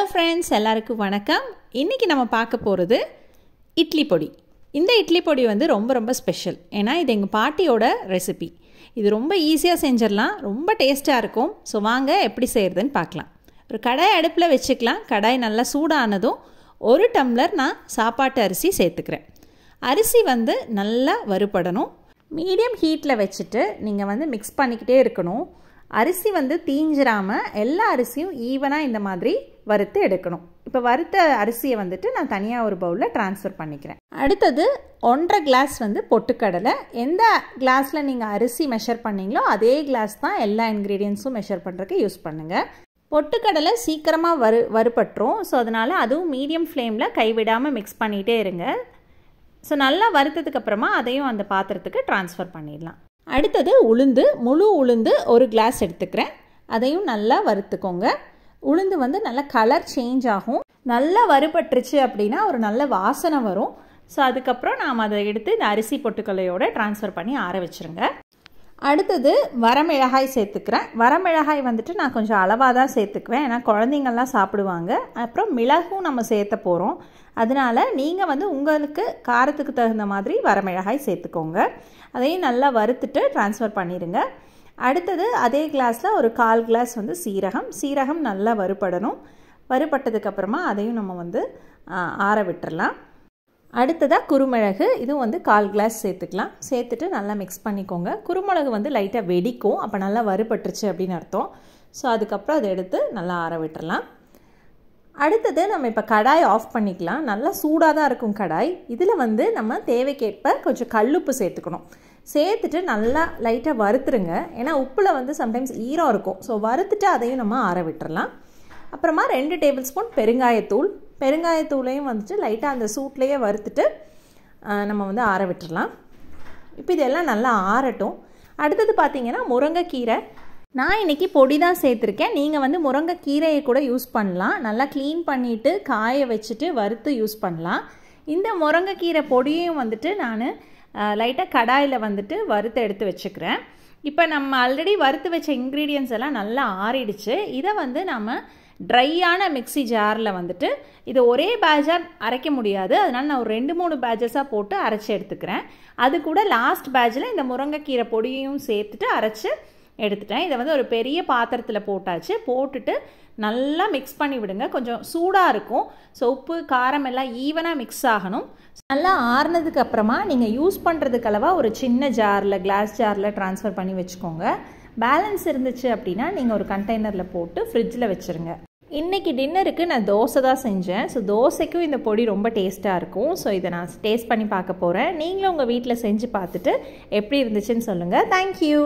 hello friends எல்லாருக்கும் வணக்கம் இன்றைக்கி நம்ம பார்க்க போகிறது இட்லி பொடி இந்த இட்லி பொடி வந்து ரொம்ப ரொம்ப ஸ்பெஷல் ஏன்னா இது எங்கள் பாட்டியோட ரெசிபி இது ரொம்ப ஈஸியாக செஞ்சிடலாம் ரொம்ப டேஸ்ட்டாக இருக்கும் ஸோ வாங்க எப்படி செய்கிறதுன்னு பார்க்கலாம் ஒரு கடாய் அடுப்பில் வச்சுக்கலாம் கடாய் நல்லா சூடானதும் ஒரு டம்ளர் நான் சாப்பாட்டு அரிசி சேர்த்துக்கிறேன் அரிசி வந்து நல்லா வறுபடணும் மீடியம் ஹீட்டில் வச்சுட்டு நீங்கள் வந்து மிக்ஸ் பண்ணிக்கிட்டே இருக்கணும் அரிசி வந்து தீஞ்சிராமல் எல்லா அரிசியும் ஈவனாக இந்த மாதிரி வறுத்து எடுக்கணும் இப்போ வறுத்த அரிசியை வந்துட்டு நான் தனியாக ஒரு பவுலில் ட்ரான்ஸ்ஃபர் பண்ணிக்கிறேன் அடுத்தது ஒன்றரை கிளாஸ் வந்து பொட்டுக்கடலை எந்த கிளாஸில் நீங்கள் அரிசி மெஷர் பண்ணீங்களோ அதே கிளாஸ் தான் எல்லா இன்க்ரீடியன்ஸும் மெஷர் பண்ணுறதுக்கு யூஸ் பண்ணுங்கள் பொட்டுக்கடலை சீக்கிரமாக வறு வறுபட்டுரும் ஸோ அதனால் அதுவும் மீடியம் ஃப்ளேமில் கைவிடாமல் மிக்ஸ் பண்ணிகிட்டே இருங்க ஸோ நல்லா வறுத்ததுக்கு அப்புறமா அதையும் அந்த பாத்திரத்துக்கு ட்ரான்ஸ்ஃபர் பண்ணிடலாம் அடுத்தது உளுந்து முழு உளுந்து ஒரு கிளாஸ் எடுத்துக்கிறேன் அதையும் நல்லா வறுத்துக்கோங்க உளுந்து வந்து நல்லா கலர் சேஞ்ச் ஆகும் நல்லா வறுபட்டுருச்சு அப்படின்னா ஒரு நல்ல வாசனை வரும் ஸோ அதுக்கப்புறம் நாம் அதை எடுத்து இந்த அரிசி பொட்டுக்கலையோடு ட்ரான்ஸ்ஃபர் பண்ணி ஆற வச்சுருங்க அடுத்தது வரமிளகாய் சேர்த்துக்கிறேன் வரமிளகாய் வந்துட்டு நான் கொஞ்சம் அளவாக தான் சேர்த்துக்குவேன் ஏன்னா குழந்தைங்கள்லாம் சாப்பிடுவாங்க அப்புறம் மிளகும் நம்ம சேர்த்த போகிறோம் அதனால் நீங்கள் வந்து உங்களுக்கு காரத்துக்கு தகுந்த மாதிரி வரமிளகாய் சேர்த்துக்கோங்க அதையும் நல்லா வறுத்துட்டு ட்ரான்ஸ்ஃபர் பண்ணிடுங்க அடுத்தது அதே கிளாஸில் ஒரு கால் கிளாஸ் வந்து சீரகம் சீரகம் நல்லா வறுபடணும் வறுபட்டதுக்கப்புறமா அதையும் நம்ம வந்து ஆற விட்டுடலாம் அடுத்ததாக குருமிளகு இதுவும் வந்து கால் கிளாஸ் சேர்த்துக்கலாம் சேர்த்துட்டு நல்லா மிக்ஸ் பண்ணிக்கோங்க குருமிளகு வந்து லைட்டாக வெடிக்கும் அப்போ நல்லா வறுபட்டுருச்சு அப்படின்னு அர்த்தம் ஸோ அதுக்கப்புறம் அதை எடுத்து நல்லா ஆற விட்டுடலாம் அடுத்தது நம்ம இப்போ கடாய் ஆஃப் பண்ணிக்கலாம் நல்லா சூடாக தான் இருக்கும் கடாய் இதில் வந்து நம்ம தேவைக்கேற்ப கொஞ்சம் கல்லுப்பு சேர்த்துக்கணும் சேர்த்துட்டு நல்லா லைட்டாக வறுத்துருங்க ஏன்னா உப்பில் வந்து சம்டைம்ஸ் ஈரம் இருக்கும் ஸோ வறுத்துட்டு அதையும் நம்ம ஆற விட்டுறலாம் அப்புறமா ரெண்டு டேபிள் ஸ்பூன் பெருங்காயத்தூள் பெருங்காயத்தூளையும் வந்துட்டு லைட்டாக அந்த சூட்லேயே வறுத்துட்டு நம்ம வந்து ஆற விட்டுடலாம் இப்போ இதெல்லாம் நல்லா ஆறட்டும் அடுத்தது பார்த்திங்கன்னா முருங்கைக்கீரை நான் இன்றைக்கி பொடி தான் சேர்த்துருக்கேன் நீங்கள் வந்து முருங்கைக்கீரையை கூட யூஸ் பண்ணலாம் நல்லா க்ளீன் பண்ணிவிட்டு காய வச்சுட்டு வறுத்து யூஸ் பண்ணலாம் இந்த முருங்கைக்கீரை பொடியையும் வந்துட்டு நான் லைட்டாக கடாயில் வந்துட்டு வறுத்து எடுத்து வச்சுக்கிறேன் இப்போ நம்ம ஆல்ரெடி வறுத்து வச்ச இன்க்ரீடியன்ஸ் எல்லாம் நல்லா ஆறிடுச்சு இதை வந்து நம்ம ட்ரையான மிக்சி ஜாரில் வந்துட்டு இது ஒரே பேஜாக அரைக்க முடியாது அதனால் நான் ஒரு ரெண்டு மூணு பேட்சஸாக போட்டு அரைச்சி எடுத்துக்கிறேன் அது கூட லாஸ்ட் பேஜில் இந்த முருங்கைக்கீரை பொடியையும் சேர்த்துட்டு அரைச்சி எடுத்துட்டேன் இதை வந்து ஒரு பெரிய பாத்திரத்தில் போட்டாச்சு போட்டுட்டு நல்லா மிக்ஸ் பண்ணி விடுங்க கொஞ்சம் சூடாக இருக்கும் ஸோ உப்பு காரம் எல்லாம் ஈவனாக மிக்ஸ் ஆகணும் நல்லா ஆறுனதுக்கு அப்புறமா நீங்கள் யூஸ் பண்ணுறதுக்கு அளவாக ஒரு சின்ன ஜாரில் கிளாஸ் ஜாரில் ட்ரான்ஸ்ஃபர் பண்ணி வச்சுக்கோங்க பேலன்ஸ் இருந்துச்சு அப்படின்னா நீங்கள் ஒரு கண்டெய்னரில் போட்டு ஃப்ரிட்ஜில் வச்சுருங்க இன்றைக்கி டின்னருக்கு நான் தோசை தான் செஞ்சேன் ஸோ தோசைக்கும் இந்த பொடி ரொம்ப டேஸ்ட்டாக இருக்கும் ஸோ இதை நான் டேஸ்ட் பண்ணி பார்க்க போகிறேன் நீங்களும் உங்கள் வீட்டில் செஞ்சு பார்த்துட்டு எப்படி இருந்துச்சுன்னு சொல்லுங்கள் தேங்க்யூ